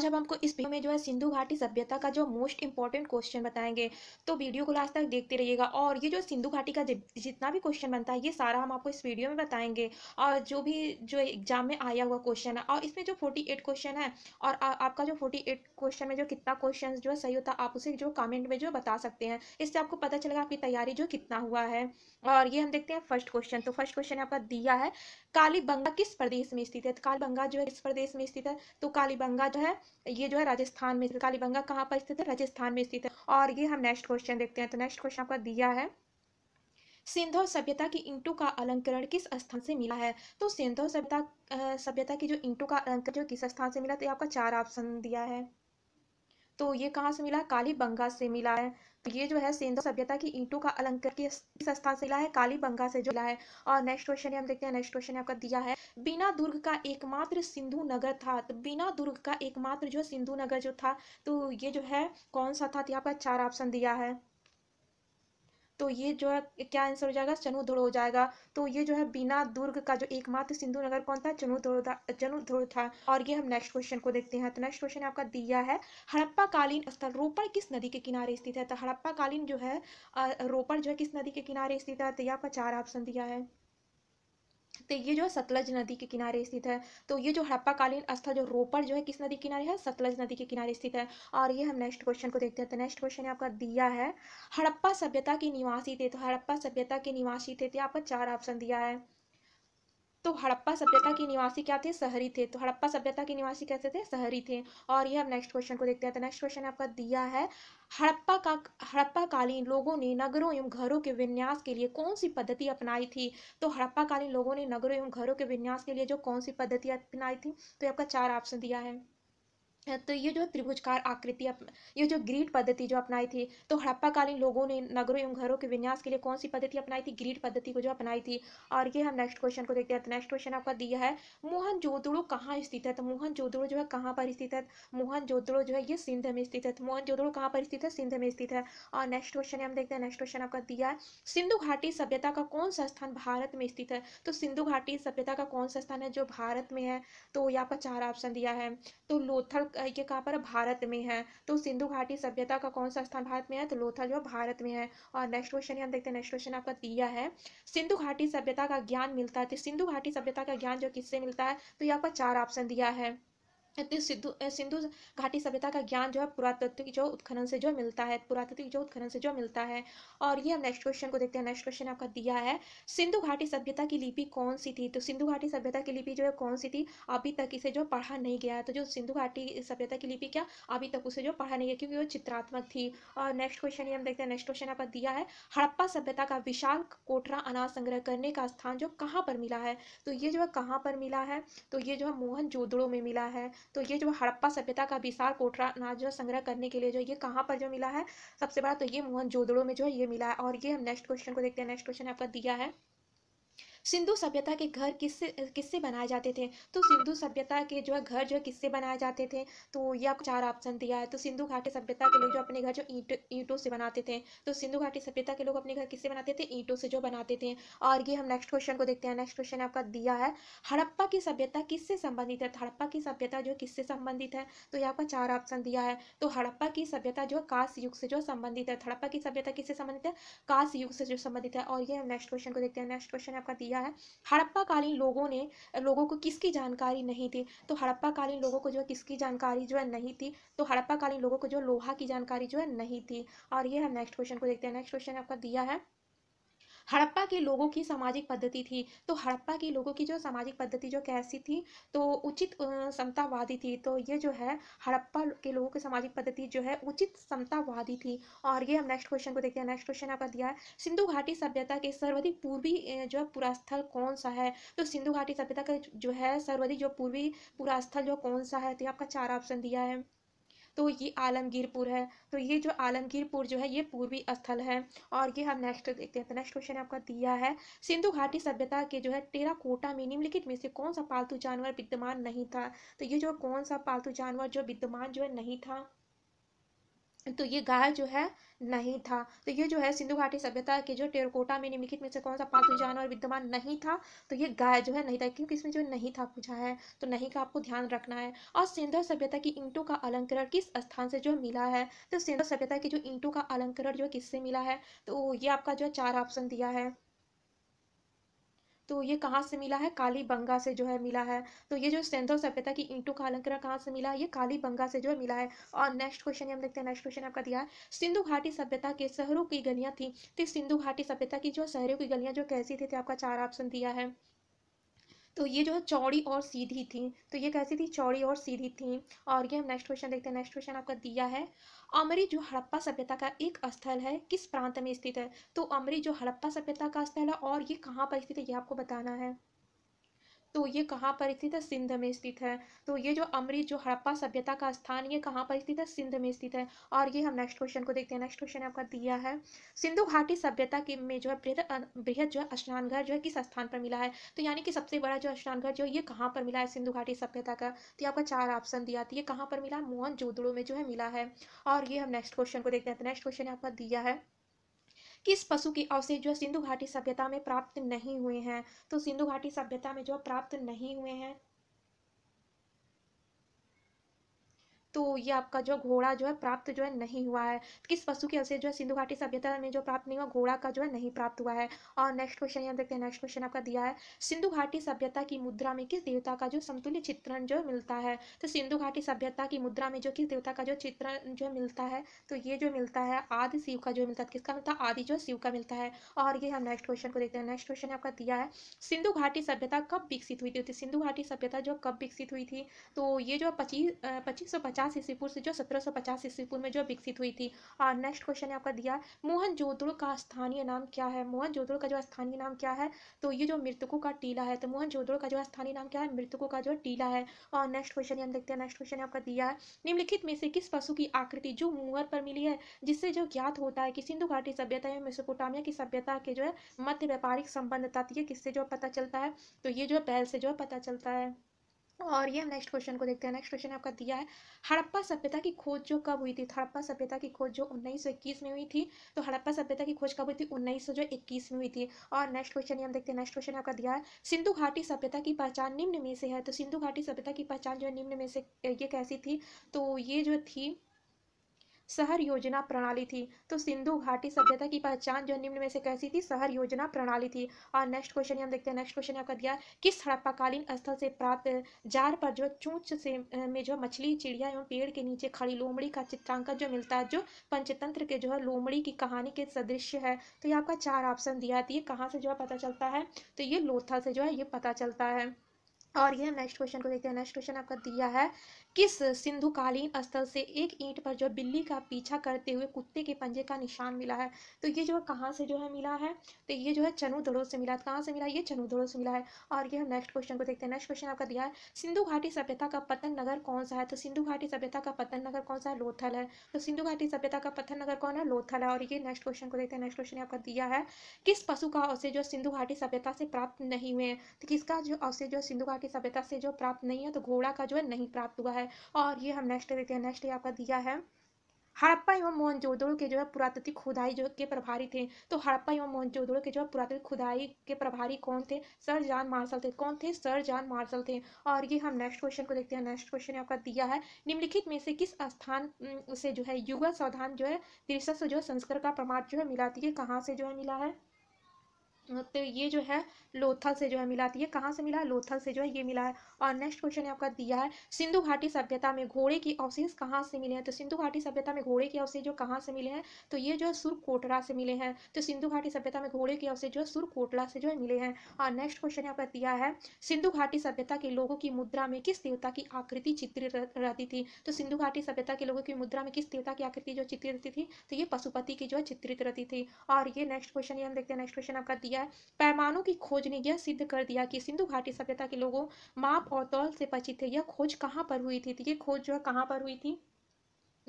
आज हम आपको इस वीडियो में जो है सिंधु घाटी सभ्यता का जो मोस्ट इंपॉर्टेंट क्वेश्चन बताएंगे तो वीडियो को लास्ट तक देखते रहिएगा और ये जो सिंधु घाटी का जितना भी क्वेश्चन बनता है ये सारा हम आपको इस वीडियो में बताएंगे और जो भी जो एग्जाम में आया हुआ क्वेश्चन है और इसमें जो फोर्टी एट क्वेश्चन है और आपका जो फोर्टी एट क्वेश्चन में जो कितना क्वेश्चन जो है सही होता है आप उसे जो कमेंट में जो बता सकते हैं इससे आपको पता चलेगा आपकी तैयारी जो कितना हुआ है और ये हम देखते हैं फर्स्ट क्वेश्चन तो फर्स्ट क्वेश्चन आपका दिया है कालीबंगा किस प्रदेश में स्थित है तो कालीबंगा जो है किस प्रदेश में स्थित है तो कालीबंगा जो है ये जो है राजस्थान में कालीबंगा कहाँ पर स्थित है राजस्थान में स्थित है और ये हम नेक्स्ट क्वेश्चन देखते हैं तो नेक्स्ट क्वेश्चन आपका दिया है सिंधु सभ्यता की इंटू का अलंकरण किस स्थान से मिला है तो सिंधु सभ्यता सभ्यता की जो इंटू का अलंकरण किस स्थान से मिला तो आपका चार ऑप्शन दिया है तो ये कहाँ से मिला कालीबंगा से मिला है तो ये जो है सिंधु सभ्यता की ईंटों का अलंकर की स्थान से मिला है काली बंगा से मिला है और नेक्स्ट क्वेश्चन हम देखते हैं नेक्स्ट क्वेश्चन आपका दिया है बिना दुर्ग का एकमात्र सिंधु नगर था तो बिना दुर्ग का एकमात्र जो सिंधु नगर जो था तो ये जो है कौन सा था तो यहाँ पर चार ऑप्शन दिया है तो ये जो है क्या आंसर हो जाएगा चनु हो जाएगा तो ये जो है बिना दुर्ग का जो एकमात्र सिंधु नगर कौन था चनु ध्रुव था चनु था और ये हम नेक्स्ट क्वेश्चन को देखते हैं तो नेक्स्ट क्वेश्चन आपका दिया है हड़प्पा कालीन स्थल रोपड़ किस नदी के किनारे स्थित है तो हड़प्पा कालीन जो है रोपड़ जो है किस नदी के किनारे स्थित है तो यहाँ पर चार ऑप्शन दिया है तो ये जो है सतलज नदी के किनारे स्थित है तो ये जो हड़प्पाकालीन स्थल जो रोपड़ जो है किस नदी किनारे है सतलज नदी के किनारे स्थित है और ये हम नेक्स्ट क्वेश्चन को देखते हैं तो नेक्स्ट क्वेश्चन आपका दिया है हड़प्पा सभ्यता के निवासी थे तो हड़प्पा सभ्यता के निवासी थे तो यहाँ पर चार ऑप्शन दिया है तो हड़प्पा सभ्यता के निवासी क्या थे शहरी थे तो हड़प्पा सभ्यता के निवासी कैसे थे शहरी थे और ये अब नेक्स्ट क्वेश्चन को देखते हैं तो नेक्स्ट क्वेश्चन आपका दिया है हड़प्पा का हड़प्पा कालीन लोगों ने नगरों एवं घरों के विन्यास के लिए कौन सी पद्धति अपनाई थी तो हड़प्पा कालीन लोगों ने नगरों एवं घरों के विन्यास के लिए जो कौन सी पद्धति अपनाई थी तो आपका चार ऑप्शन दिया है तो ये जो त्रिभुजकार आकृति ये जो ग्रीड पद्धति जो अपनाई थी तो हड़प्पाकालीन लोगों ने नगरों एवं घरों के विन्यास के लिए कौन सी पद्धति अपनाई थी ग्रीड पद्धति को जो अपनाई थी और ये हम नेक्स्ट क्वेश्चन को देखते हैं तो नेक्स्ट क्वेश्चन आपका दिया है मोहन जोदड़ो कहाँ स्थित है तो मोहन जोदड़ो जो है कहाँ पर स्थित है मोहन जोदड़ो जो है ये सिंध में स्थित है तो मोहन जोदड़ो कहाँ पर स्थित है सिंध में स्थित है और नेक्स्ट क्वेश्चन हम देखते हैं नेक्स्ट क्वेश्चन आपका दिया है सिंधु घाटी सभ्यता का कौन सा स्थान भारत में स्थित है तो सिंधु घाटी सभ्यता का कौन सा स्थान है जो भारत में है तो यहाँ पर चार ऑप्शन दिया है तो लोथल ये कहाँ पर भारत में है तो सिंधु घाटी सभ्यता का कौन सा स्थान भारत में है तो लोथल जो भारत में है और नेक्स्ट क्वेश्चन हम देखते हैं नेक्स्ट क्वेश्चन आपका दिया है सिंधु घाटी सभ्यता का ज्ञान मिलता है तो सिंधु घाटी सभ्यता का ज्ञान जो किससे मिलता है तो यहाँ पर चार ऑप्शन दिया है सिद्धू सिंधु घाटी सभ्यता का ज्ञान जो है पुरातत्विक जो उत्खनन से जो मिलता है पुरातत्विक जो उत्खनन से जो मिलता है और ये हम नेक्स्ट क्वेश्चन को देखते हैं नेक्स्ट क्वेश्चन आपका दिया है सिंधु घाटी सभ्यता की लिपि कौन सी थी तो सिंधु घाटी सभ्यता की लिपि जो है कौन सी थी अभी तक इसे जो पढ़ा नहीं गया है तो जो सिंधु घाटी सभ्यता की लिपि क्या अभी तक उसे जो पढ़ा नहीं गया क्योंकि वो चित्रात्मक थी और नेक्स्ट क्वेश्चन ये हम देखते हैं नेक्स्ट क्वेश्चन आपका दिया है हड़प्पा सभ्यता का विशाल कोठरा अनाज संग्रह करने का स्थान जो कहाँ पर मिला है तो ये जो है कहाँ पर मिला है तो ये जो है मोहन जोदड़ो में मिला है तो ये जो हड़प्पा सभ्यता का विशाल कोटरा जो संग्रह करने के लिए जो ये कहाँ पर जो मिला है सबसे बड़ा तो ये मोहन जोदड़ो में जो ये मिला है और ये हम नेक्स्ट क्वेश्चन को देखते हैं नेक्स्ट क्वेश्चन आपका दिया है सिंधु सभ्यता के घर किससे किससे बनाए जाते थे तो सिंधु सभ्यता के जो है घर जो है किससे बनाए जाते थे तो ये आपको चार ऑप्शन दिया है तो सिंधु घाटी सभ्यता के लोग जो अपने घर जो ईंट ईंटों से बनाते थे तो सिंधु घाटी सभ्यता के लोग अपने घर किससे बनाते थे ईंटों से जो बनाते थे और ये हम नेक्स्ट क्वेश्चन को देखते हैं नेक्स्ट क्वेश्चन आपका दिया है हड़प्पा की सभ्यता किससे संबंधित है तो हड़प्पा की सभ्यता जो किससे संबंधित है तो यहाँ आपका चार ऑप्शन दिया है तो हड़प्पा की सभ्यता जो काश युग से जो संबंधित है हड़प्पा की सभ्यता किससे संबंधित है काश युग से जो संबंधित है और ये हम नेक्स्ट क्वेश्चन को देखते हैं नेक्स्ट क्वेश्चन आपका दिया दिया है हड़प्पाकालीन लोगों ने लोगों को किसकी जानकारी नहीं थी तो हड़प्पाकालीन लोगों को जो है किसकी जानकारी जो है नहीं थी तो हड़प्पाकालीन लोगों को जो लोहा की जानकारी जो है नहीं थी और ये हम नेक्स्ट क्वेश्चन को देखते हैं नेक्स्ट क्वेश्चन आपका दिया है हड़प्पा के लोगों की सामाजिक पद्धति थी तो हड़प्पा के लोगों की जो सामाजिक पद्धति जो कैसी थी तो उचित समतावादी थी तो ये जो है हड़प्पा के लोगों की सामाजिक पद्धति जो है उचित समतावादी थी और ये हम नेक्स्ट क्वेश्चन को देखते हैं नेक्स्ट क्वेश्चन आपका दिया है सिंधु घाटी सभ्यता के सर्वाधिक पूर्वी जो है पुरास्थल कौन सा है तो सिंधु घाटी सभ्यता का जो है सर्वाधिक जो पूर्वी पुरास्थल जो कौन सा है तो आपका चार ऑप्शन दिया है तो ये आलमगीरपुर है तो ये जो आलमगीरपुर जो है ये पूर्वी स्थल है और ये हम नेक्स्ट देखते हैं तो नेक्स्ट क्वेश्चन आपका दिया है सिंधु घाटी सभ्यता के जो है टेरा कोटा में निम्नलिखित में से कौन सा पालतू जानवर विद्यमान नहीं था तो ये जो कौन सा पालतू जानवर जो विद्यमान जो है नहीं था तो ये गाय जो है नहीं था तो ये जो है सिंधु घाटी सभ्यता के जो टेरकोटा में निम्नलिखित में से कौन सा पालतू जानवर विद्यमान नहीं था तो ये गाय जो है नहीं था क्योंकि इसमें जो नहीं था पूछा है तो नहीं का आपको ध्यान रखना है और सिंधु सभ्यता की ईंटों का अलंकरण किस स्थान से जो मिला है तो सिंधु सभ्यता की जो ईंटों का अलंकरण जो किससे मिला है तो ये आपका जो है चार ऑप्शन दिया है तो ये कहाँ से मिला है काली बंगा से जो है मिला है तो ये जो सेंधो सभ्यता की इंटू का अलंकरण कहाँ से मिला है ये काली बंगा से जो है मिला है और नेक्स्ट क्वेश्चन हम देखते हैं नेक्स्ट क्वेश्चन आपका दिया है सिंधु घाटी सभ्यता के शहरों की गलियाँ थी तो सिंधु घाटी सभ्यता की जो शहरों की गलियाँ जो कैसी थी, थी आपका चार ऑप्शन दिया है तो ये जो है चौड़ी और सीधी थी तो ये कैसी थी चौड़ी और सीधी थी और ये हम नेक्स्ट क्वेश्चन देखते हैं नेक्स्ट क्वेश्चन आपका दिया है अमरी जो हड़प्पा सभ्यता का एक स्थल है किस प्रांत में स्थित है तो अमरी जो हड़प्पा सभ्यता का स्थल है और ये कहाँ पर स्थित है ये आपको बताना है तो ये कहाँ पर स्थित है सिंध में स्थित है तो ये जो अमृत जो हड़प्पा सभ्यता का स्थान ये कहाँ पर स्थित है सिंध में स्थित है और ये हम नेक्स्ट क्वेश्चन को देखते हैं नेक्स्ट क्वेश्चन आपका दिया है सिंधु घाटी सभ्यता के में जो है बृहद बृहद जो है स्नान घर जो है किस स्थान पर मिला है तो यानी कि सबसे बड़ा जो स्नान घर जो है ये कहाँ पर मिला है सिंधु घाटी सभ्यता का तो आपका चार ऑप्शन दिया था तो ये कहाँ पर मिला मोहन जोदड़ो में जो है मिला है और ये हम नेक्स्ट क्वेश्चन को देखते हैं नेक्स्ट तो क्वेश्चन आपका दिया है किस पशु के अवशेष जो सिंधु घाटी सभ्यता में प्राप्त नहीं हुए हैं तो सिंधु घाटी सभ्यता में जो प्राप्त नहीं हुए हैं तो ये आपका जो घोड़ा जो है प्राप्त जो है नहीं हुआ है किस पशु के से जो है सिंधु घाटी सभ्यता में जो प्राप्त नहीं हुआ घोड़ा का जो है नहीं प्राप्त हुआ है और नेक्स्ट क्वेश्चन यहाँ देखते हैं नेक्स्ट क्वेश्चन आपका दिया है सिंधु घाटी सभ्यता की मुद्रा में किस देवता का जो समतुल्य चित्रण जो मिलता है तो सिंधु घाटी सभ्यता की मुद्रा में जो किस देवता का जो चित्रण जो मिलता है तो ये जो मिलता है आदि शिव का जो मिलता है तो किसका मिलता है आदि जो शिव का मिलता है और ये हम नेक्स्ट क्वेश्चन को देखते हैं नेक्स्ट क्वेश्चन आपका दिया है सिंधु घाटी सभ्यता कब विकसित हुई थी तो सिंधु घाटी सभ्यता जो कब विकसित हुई थी तो ये जो पच्चीस पच्चीस सौ पचास पचास ईस्वी पूर्व से जो सत्रह सौ पचास ईस्वी पूर्व में जो विकसित हुई थी और नेक्स्ट क्वेश्चन ने आपका दिया मोहन जोदड़ो का स्थानीय नाम क्या है मोहन जोदड़ो का जो स्थानीय नाम क्या है तो ये जो मृतकों का टीला है तो मोहन जोदड़ो का जो स्थानीय नाम क्या है मृतकों का जो टीला है और नेक्स्ट क्वेश्चन हम देखते हैं नेक्स्ट क्वेश्चन ने आपका दिया है निम्नलिखित में से किस पशु की आकृति जो मुहर पर मिली है जिससे जो ज्ञात होता है कि सिंधु घाटी सभ्यता या मेसोपोटामिया की सभ्यता के जो है मध्य व्यापारिक संबंध ये किससे जो पता चलता है तो ये जो पहल से जो पता चलता है और ये हम नेक्स्ट क्वेश्चन को देखते हैं नेक्स्ट क्वेश्चन आपका दिया है हड़प्पा सभ्यता की खोज जो कब हुई थी हड़प्पा सभ्यता की खोज जो इक्कीस में हुई थी तो हड़प्पा सभ्यता की खोज कब हुई थी इक्कीस में हुई थी और नेक्स्ट क्वेश्चन ये हम देखते हैं नेक्स्ट क्वेश्चन आपका दिया है सिंधु घाटी सभ्यता की पहचान निम्न में से है तो सिंधु घाटी सभ्यता की पहचान जो है निम्न में से ये कैसी थी तो ये जो थी शहर योजना प्रणाली थी तो सिंधु घाटी सभ्यता की पहचान जो निम्न में से कैसी थी शहर योजना प्रणाली थी और नेक्स्ट क्वेश्चन हम देखते हैं नेक्स्ट क्वेश्चन आपका दिया किस हड़प्पाकालीन स्थल से प्राप्त जार पर जो चूच से में जो मछली चिड़िया एवं पेड़ के नीचे खड़ी लोमड़ी का चित्रांकन जो मिलता है जो पंचतंत्र के जो है लोमड़ी की कहानी के सदृश है तो ये आपका चार ऑप्शन दिया है तो कहाँ से जो है पता चलता है तो ये लोथल से जो है ये पता चलता है और यह नेक्स्ट क्वेश्चन को देखते हैं नेक्स्ट क्वेश्चन आपका दिया है किस सिंधुकालीन स्थल से एक ईंट पर जो बिल्ली का पीछा करते हुए कुत्ते के पंजे का निशान मिला है तो ये जो है कहाँ से जो है मिला है तो ये जो है चनू दड़ो से मिला कहाँ से मिला ये चनू से मिला है और ये हम नेक्स्ट क्वेश्चन को देखते हैं नेक्स्ट क्वेश्चन आपका दिया है सिंधु घाटी सभ्यता का पतन नगर कौन सा है तो सिंधु घाटी सभ्यता का पतन नगर कौन सा है लोथल है तो सिंधु घाटी सभ्यता का पतन नगर कौन है लोथल है और ये नेक्स्ट क्वेश्चन को देखते हैं नेक्स्ट क्वेश्चन आपका दिया है किस पशु का अवशेष जो सिंधु घाटी सभ्यता से प्राप्त नहीं हुए हैं तो किसका जो अवशेष जो सिंधु घाटी सभ्यता से जो प्राप्त नहीं है तो घोड़ा का जो है नहीं प्राप्त हुआ है है और ये हम नेक्स्ट देखते हैं नेक्स्ट आपका दिया है हड़प्पा एवं मोहनजोदड़ो के जो है पुरातत्विक खुदाई जो के प्रभारी थे तो हड़प्पा एवं मोहनजोदड़ो के जो है पुरातत्विक खुदाई के प्रभारी कौन थे सर जान मार्शल थे कौन थे सर जान मार्शल थे और ये हम नेक्स्ट क्वेश्चन को देखते हैं नेक्स्ट क्वेश्चन आपका दिया है निम्नलिखित में से किस स्थान से जो है युगल सावधान जो है तिरसठ जो संस्कर का प्रमाण जो है मिला थी कहाँ से जो है मिला है तो ये जो है लोथल से जो है मिलाती तो है कहाँ से मिला लोथल से जो है ये मिला है और नेक्स्ट क्वेश्चन आपका दिया है सिंधु घाटी सभ्यता में घोड़े की अवशेष कहाँ से मिले हैं तो सिंधु घाटी सभ्यता में घोड़े के अवशेष जो कहाँ से मिले हैं तो ये जो है सुरकोटरा से मिले हैं तो सिंधु घाटी सभ्यता में घोड़े के अवशेष जो है सुरकोटला से जो है मिले हैं और नेक्स्ट क्वेश्चन आपका दिया है सिंधु घाटी सभ्यता के लोगों की मुद्रा में किस देवता की आकृति चित्रित रहती थी तो सिंधु घाटी सभ्यता के लोगों की मुद्रा में किस देवता की आकृति जो चित्रित रहती थी तो ये पशुपति की जो है चित्रित रहती थी और ये नेक्स्ट क्वेश्चन ये हम देखते हैं नेक्स्ट क्वेश्चन आपका दिया गया पैमानों की खोज ने यह सिद्ध कर दिया कि सिंधु घाटी सभ्यता के लोगों माप और तौल से परिचित थे यह खोज कहाँ पर हुई थी तो ये खोज जो है कहाँ पर हुई थी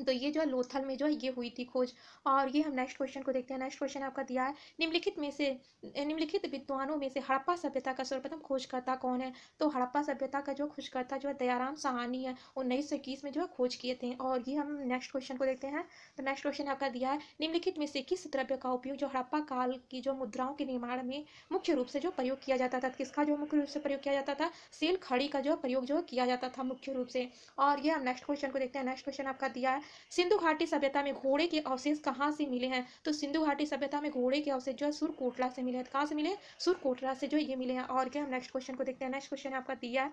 तो ये जो है लोथल में जो है ये हुई थी खोज और ये हम नेक्स्ट क्वेश्चन को देखते हैं नेक्स्ट क्वेश्चन आपका दिया है निम्नलिखित में से निम्नलिखित विद्वानों में से हड़प्पा सभ्यता का सर्वप्रथम खोजकर्ता कौन है तो हड़प्पा सभ्यता का जो खोजकर्ता जो है दयाराम सहानी है उन्नीस सौ इक्कीस में जो है खोज किए थे और ये हम नेक्स्ट क्वेश्चन को देखते हैं तो नेक्स्ट क्वेश्चन आपका दिया है निम्नलिखित में से किस द्रव्य का उपयोग जो हड़प्पा काल की जो मुद्राओं के निर्माण में मुख्य रूप से जो प्रयोग किया जाता था किसका जो मुख्य रूप से प्रयोग किया जाता था सेल खड़ी का जो प्रयोग जो किया जाता था मुख्य रूप से और ये हम नेक्स्ट क्वेश्चन को देखते हैं नेक्स्ट क्वेश्चन आपका दिया है सिंधु घाटी सभ्यता में घोड़े के अवशेष कहाँ से मिले हैं तो सिंधु घाटी सभ्यता में घोड़े के अवशेष जो है सुरकोटला से मिले हैं कहाँ से मिले सुरकोटला से जो ये मिले हैं और क्या हम नेक्स्ट क्वेश्चन को देखते हैं नेक्स्ट क्वेश्चन आपका दिया है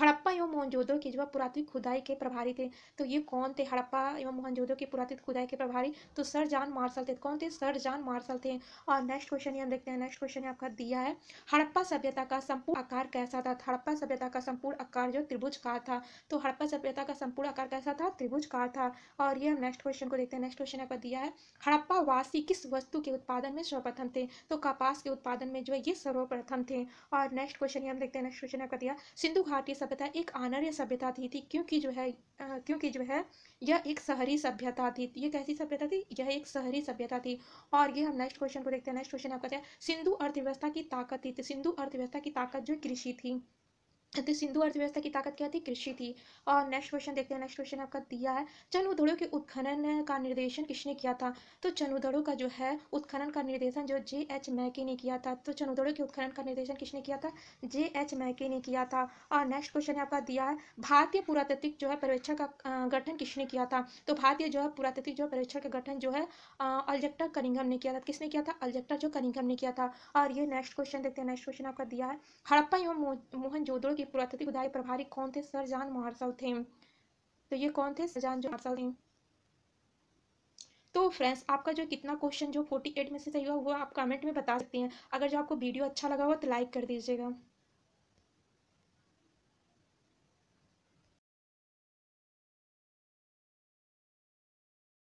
हड़प्पा एवं मोहनजोदो के जो पुरातत्व खुदाई के प्रभारी थे तो ये कौन थे हड़प्पा एवं मोहनजोदो के पुरातत्व खुदाई के प्रभारी तो सर जान मार्शल थे कौन थे सर जान मार्शल थे और नेक्स्ट क्वेश्चन ये हम देखते हैं नेक्स्ट क्वेश्चन आपका दिया है हड़प्पा सभ्यता का संपूर्ण आकार कैसा था हड़प्पा सभ्यता का संपूर्ण आकार जो त्रिभुजकार था तो हड़प्पा सभ्यता का संपूर्ण आकार कैसा था त्रिभुजकार था और ये हम नेक्स्ट क्वेश्चन को देखते हैं नेक्स्ट क्वेश्चन आपका दिया है हड़प्पा वासी किस वस्तु के उत्पादन में सर्वप्रथम थे तो कपास के उत्पादन में जो है ये सर्वप्रथम थे और नेक्स्ट क्वेश्चन ये हम देखते हैं नेक्स्ट क्वेश्चन आपका दिया सिंधु घाटी सभ्यता एक आनर्य सभ्यता थी, थी क्योंकि जो है क्योंकि जो है यह एक शहरी सभ्यता थी यह कैसी सभ्यता थी यह एक शहरी सभ्यता थी और ये हम नेक्स्ट क्वेश्चन को देखते हैं नेक्स्ट क्वेश्चन आपका सिंधु अर्थव्यवस्था की ताकत थी सिंधु अर्थव्यवस्था की ताकत जो कृषि थी तो सिंधु अर्थव्यवस्था की ताकत क्या थी कृषि थी और नेक्स्ट क्वेश्चन देखते हैं नेक्स्ट क्वेश्चन आपका दिया है चनुधड़ों के उत्खनन का निर्देशन किसने किया था तो चनुधड़ों का जो है उत्खनन का निर्देशन जो जे एच मैके ने किया था तो चनुधड़ों के उत्खनन का निर्देशन किसने किया था जे एच मैके ने किया था और नेक्स्ट क्वेश्चन आपका दिया है भारतीय पुरातत्विक जो है पर्यवेक्षण का गठन किसने किया था तो भारतीय जो है पुरातत्विक जो है पर्यवेक्षण का गठन जो है अलजेक्टर करिंगम ने किया था किसने किया था अल्जेक्टा जो करिंगम ने किया था और ये नेक्स्ट क्वेश्चन देखते हैं नेक्स्ट क्वेश्चन आपका दिया है हड़प्पा एवं मोहन जोधड़ के पुरातत्व खुदाई प्रभारी कौन थे सर जान मार्शल थे तो ये कौन थे सर जान जो मार्शल थे तो फ्रेंड्स आपका जो कितना क्वेश्चन जो 48 में से सही हुआ वो आप कमेंट में बता सकती हैं अगर जो आपको वीडियो अच्छा लगा हो तो लाइक कर दीजिएगा